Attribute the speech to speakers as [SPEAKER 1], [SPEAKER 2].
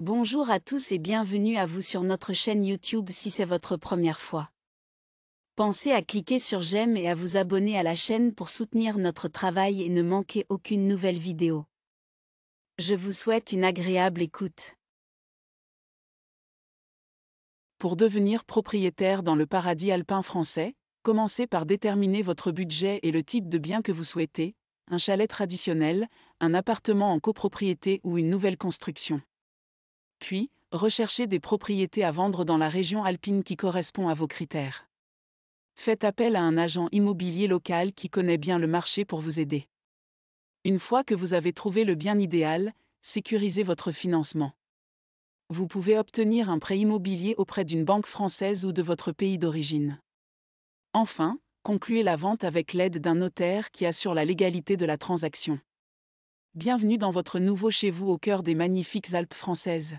[SPEAKER 1] Bonjour à tous et bienvenue à vous sur notre chaîne YouTube si c'est votre première fois. Pensez à cliquer sur j'aime et à vous abonner à la chaîne pour soutenir notre travail et ne manquer aucune nouvelle vidéo. Je vous souhaite une agréable écoute.
[SPEAKER 2] Pour devenir propriétaire dans le paradis alpin français, commencez par déterminer votre budget et le type de bien que vous souhaitez, un chalet traditionnel, un appartement en copropriété ou une nouvelle construction puis recherchez des propriétés à vendre dans la région alpine qui correspond à vos critères. Faites appel à un agent immobilier local qui connaît bien le marché pour vous aider. Une fois que vous avez trouvé le bien idéal, sécurisez votre financement. Vous pouvez obtenir un prêt immobilier auprès d'une banque française ou de votre pays d'origine. Enfin, concluez la vente avec l'aide d'un notaire qui assure la légalité de la transaction. Bienvenue dans votre nouveau chez vous au cœur des magnifiques Alpes françaises.